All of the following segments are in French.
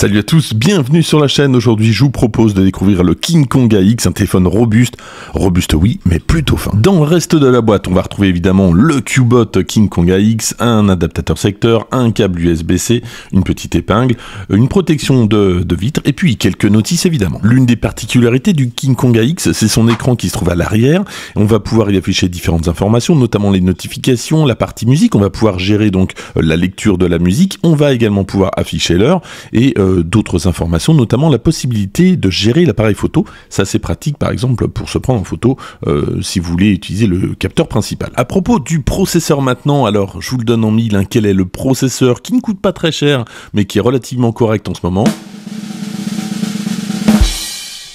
Salut à tous, bienvenue sur la chaîne. Aujourd'hui, je vous propose de découvrir le King Kong AX, un téléphone robuste. Robuste, oui, mais plutôt fin. Dans le reste de la boîte, on va retrouver évidemment le Cubot King Kong AX, un adaptateur secteur, un câble USB-C, une petite épingle, une protection de, vitre et puis quelques notices évidemment. L'une des particularités du King Kong AX, c'est son écran qui se trouve à l'arrière. On va pouvoir y afficher différentes informations, notamment les notifications, la partie musique. On va pouvoir gérer donc la lecture de la musique. On va également pouvoir afficher l'heure et euh, euh, d'autres informations, notamment la possibilité de gérer l'appareil photo. C'est pratique, par exemple, pour se prendre en photo euh, si vous voulez utiliser le capteur principal. À propos du processeur maintenant, alors je vous le donne en mille, hein. quel est le processeur qui ne coûte pas très cher, mais qui est relativement correct en ce moment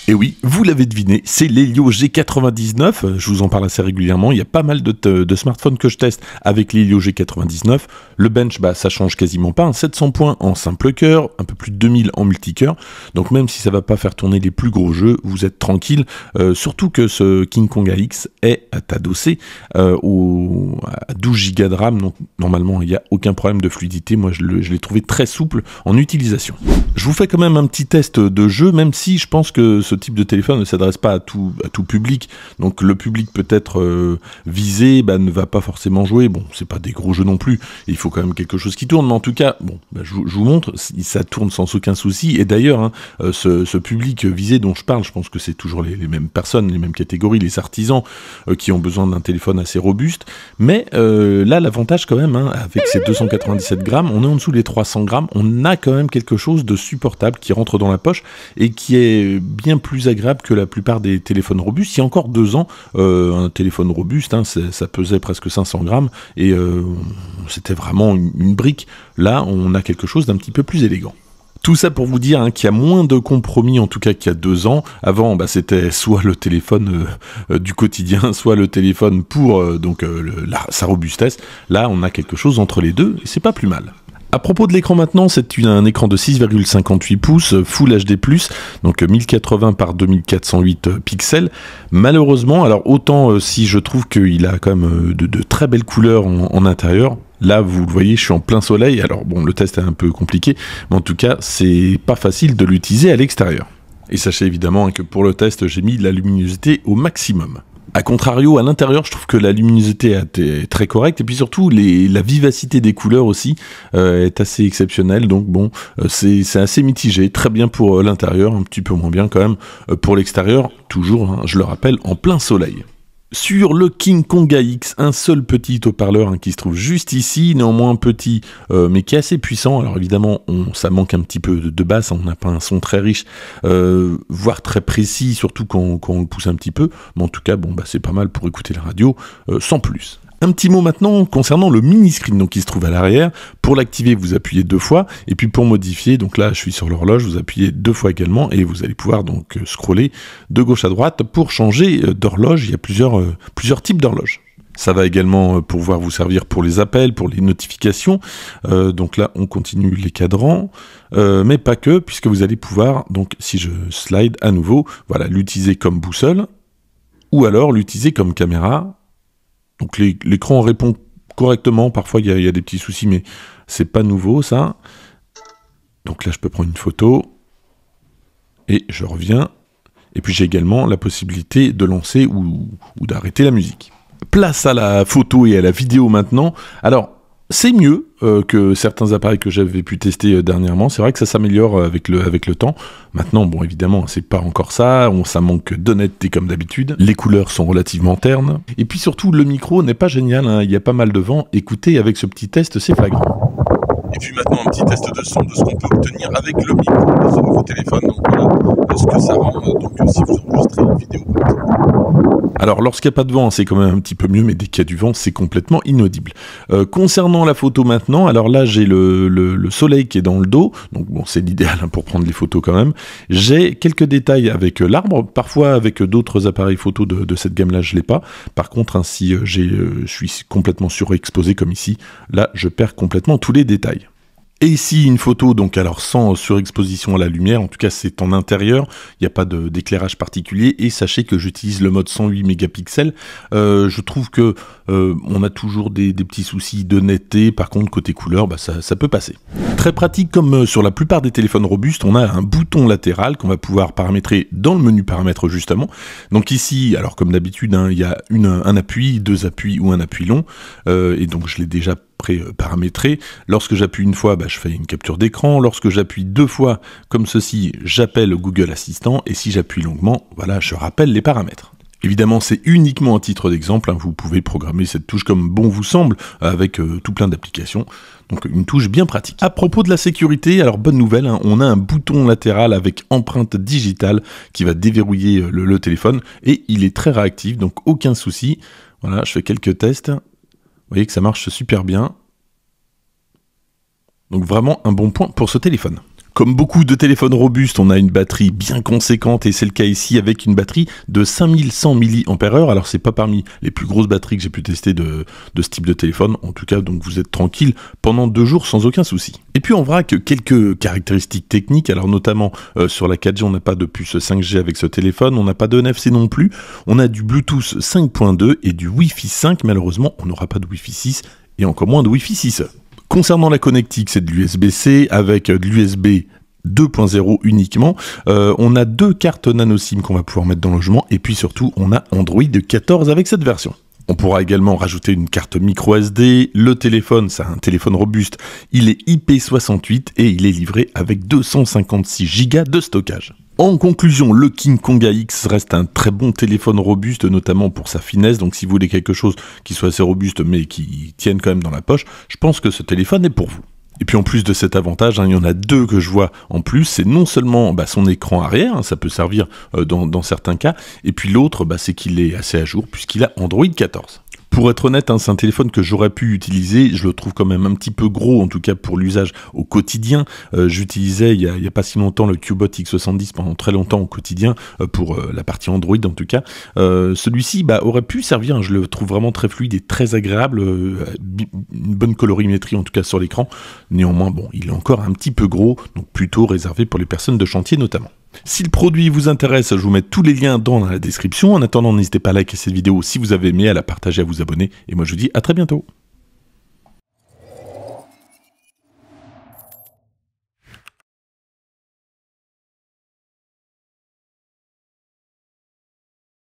et oui, vous l'avez deviné, c'est l'Helio G99. Je vous en parle assez régulièrement. Il y a pas mal de, smartphones que je teste avec l'Helio G99. Le bench, bah, ça change quasiment pas. 700 hein. points en simple cœur, un peu plus de 2000 en multicœur. Donc même si ça va pas faire tourner les plus gros jeux, vous êtes tranquille. Euh, surtout que ce King Kong AX est adossé euh, au, à 12 Go de RAM. Donc normalement, il n'y a aucun problème de fluidité. Moi, je l'ai trouvé très souple en utilisation. Je vous fais quand même un petit test de jeu, même si je pense que ce type de téléphone ne s'adresse pas à tout, à tout public. Donc le public peut-être euh, visé bah, ne va pas forcément jouer. Bon, c'est pas des gros jeux non plus. Il faut quand même quelque chose qui tourne. Mais en tout cas, bon, bah, je, vous montre, ça tourne sans aucun souci. Et d'ailleurs, hein, euh, ce, public visé dont je parle, je pense que c'est toujours les, mêmes personnes, les mêmes catégories, les artisans euh, qui ont besoin d'un téléphone assez robuste. Mais là, l'avantage quand même, hein, avec ces 297 grammes, on est en dessous des 300 grammes. On a quand même quelque chose de supportable qui rentre dans la poche et qui est bien plus agréable que la plupart des téléphones robustes. Il y a encore deux ans, euh, un téléphone robuste, hein, ça pesait presque 500 grammes et euh, c'était vraiment une, brique. Là, on a quelque chose d'un petit peu plus élégant. Tout ça pour vous dire hein, qu'il y a moins de compromis, en tout cas qu'il y a deux ans. Avant, bah, c'était soit le téléphone euh, du quotidien, soit le téléphone pour donc sa robustesse. Là, on a quelque chose entre les deux, et c'est pas plus mal. À propos de l'écran maintenant, c'est un écran de 6,58 pouces Full HD+, donc 1080 par 2408 pixels. Malheureusement, alors autant euh, si je trouve qu'il a quand même euh, de, très belles couleurs en, en intérieur, Là, vous le voyez, je suis en plein soleil. Alors bon, le test est un peu compliqué, mais en tout cas, c'est pas facile de l'utiliser à l'extérieur. Et sachez évidemment hein, que pour le test, j'ai mis la luminosité au maximum. A contrario, à l'intérieur, je trouve que la luminosité est très correcte. Et puis surtout, la vivacité des couleurs aussi euh, est assez exceptionnelle. Donc bon, euh, c'est assez mitigé. Très bien pour euh, l'intérieur, un petit peu moins bien quand même pour l'extérieur. Toujours, hein, je le rappelle, en plein soleil. Sur le King Kong AX, un seul petit haut-parleur hein, qui se trouve juste ici, néanmoins petit euh, mais qui est assez puissant. Alors évidemment, ça manque un petit peu de, basse, hein, on n'a pas un son très riche, euh, voire très précis, surtout quand, on le pousse un petit peu. Mais en tout cas, bon, bah, c'est pas mal pour écouter la radio, euh, sans plus. Un petit mot maintenant concernant le mini screen donc, qui se trouve à l'arrière. Pour l'activer, vous appuyez deux fois et puis pour modifier, donc là je suis sur l'horloge, vous appuyez deux fois également et vous allez pouvoir donc euh, scroller de gauche à droite pour changer euh, d'horloge. Il y a plusieurs, euh, plusieurs types d'horloges. Ça va également pouvoir vous servir pour les appels, pour les notifications. donc là, on continue les cadrans, mais pas que, puisque vous allez pouvoir, donc si je slide à nouveau, voilà, l'utiliser comme boussole, ou alors l'utiliser comme caméra, donc l'écran répond correctement. Parfois, il y, a des petits soucis, mais c'est pas nouveau ça. Donc là, je peux prendre une photo et je reviens. Et puis j'ai également la possibilité de lancer ou, ou d'arrêter la musique. Place à la photo et à la vidéo maintenant. Alors, c'est mieux euh, que certains appareils que j'avais pu tester euh, dernièrement. C'est vrai que ça s'améliore euh, avec le, avec le temps. Maintenant, bon, évidemment, c'est pas encore ça. ça manque d'honnêteté comme d'habitude. Les couleurs sont relativement ternes. Et puis surtout, le micro n'est pas génial. Hein. Il y a pas mal de vent. Écoutez, avec ce petit test, c'est flagrant. Et puis maintenant, un petit test de son de ce qu'on peut obtenir avec le micro de ce nouveau téléphone. Donc voilà ce que ça rend. Euh, donc euh, si vous enregistrez une vidéo. Alors lorsqu'il n'y a pas de vent, c'est quand même un petit peu mieux, mais dès qu'il y a du vent, c'est complètement inaudible. Euh, concernant la photo maintenant, alors là j'ai le, soleil qui est dans le dos, donc bon c'est l'idéal hein, pour prendre les photos quand même. J'ai quelques détails avec l'arbre, parfois avec d'autres appareils photo de, cette gamme-là je ne l'ai pas. Par contre, si je suis complètement surexposé comme ici, là je perds complètement tous les détails. Et ici, une photo, donc alors sans surexposition à la lumière, en tout cas c'est en intérieur, il n'y a pas d'éclairage particulier, et sachez que j'utilise le mode 108 mégapixels. Euh, je trouve que euh, on a toujours des, petits soucis de netteté, par contre côté couleur, bah, ça, peut passer. Très pratique, comme euh, sur la plupart des téléphones robustes, on a un bouton latéral qu'on va pouvoir paramétrer dans le menu paramètres justement. Donc ici, alors comme d'habitude, hein, il y a une, un appui, deux appuis ou un appui long, et donc je l'ai déjà paramétrer euh, paramétré. Lorsque j'appuie une fois, bah, je fais une capture d'écran. Lorsque j'appuie deux fois, comme ceci, j'appelle Google Assistant. Et si j'appuie longuement, voilà, je rappelle les paramètres. Évidemment, c'est uniquement à titre d'exemple, hein. vous pouvez programmer cette touche comme bon vous semble, avec euh, tout plein d'applications, donc une touche bien pratique. À propos de la sécurité, alors bonne nouvelle, hein. on a un bouton latéral avec empreinte digitale qui va déverrouiller euh, le, le téléphone, et il est très réactif, donc aucun souci. Voilà, je fais quelques tests, vous voyez que ça marche super bien. Donc vraiment un bon point pour ce téléphone. Comme beaucoup de téléphones robustes, on a une batterie bien conséquente et c'est le cas ici avec une batterie de 5100 mAh. Alors c'est pas parmi les plus grosses batteries que j'ai pu tester de, ce type de téléphone. En tout cas, donc vous êtes tranquille pendant deux jours sans aucun souci. Et puis en que quelques caractéristiques techniques. Alors notamment euh, sur la 4G, on n'a pas de puce 5G avec ce téléphone, on n'a pas de NFC non plus. On a du Bluetooth 5.2 et du Wi-Fi 5. Malheureusement, on n'aura pas de Wi-Fi 6 et encore moins de Wi-Fi 6. Concernant la connectique, c'est de l'USB-C avec euh, de l'USB 2.0 uniquement. Euh, on a deux cartes nano SIM qu'on va pouvoir mettre dans le logement et puis surtout on a Android 14 avec cette version. On pourra également rajouter une carte micro SD, le téléphone, c'est un téléphone robuste, il est IP68 et il est livré avec 256 Go de stockage. En conclusion, le King Konga X reste un très bon téléphone robuste, notamment pour sa finesse. Donc, si vous voulez quelque chose qui soit assez robuste mais qui tienne quand même dans la poche, je pense que ce téléphone est pour vous. Et puis en plus de cet avantage, hein, il y en a deux que je vois en plus, c'est non seulement bah, son écran arrière, hein, ça peut servir euh, dans, certains cas, et puis l'autre, bah, c'est qu'il est assez à jour puisqu'il a Android 14. Pour être honnête, hein, c'est un téléphone que j'aurais pu utiliser. Je le trouve quand même un petit peu gros, en tout cas pour l'usage au quotidien. Euh, j'utilisais il n'y a, pas si longtemps le Cubot X70 pendant très longtemps au quotidien, euh, pour euh, la partie Android en tout cas. Celui-ci bah, aurait pu servir, hein, je le trouve vraiment très fluide et très agréable, une bonne colorimétrie en tout cas sur l'écran. Néanmoins, bon, il est encore un petit peu gros, donc plutôt réservé pour les personnes de chantier notamment. Si le produit vous intéresse, je vous mets tous les liens dans la description. En attendant, n'hésitez pas à liker cette vidéo si vous avez aimé, à la partager, à vous abonner. Et moi, je vous dis à très bientôt.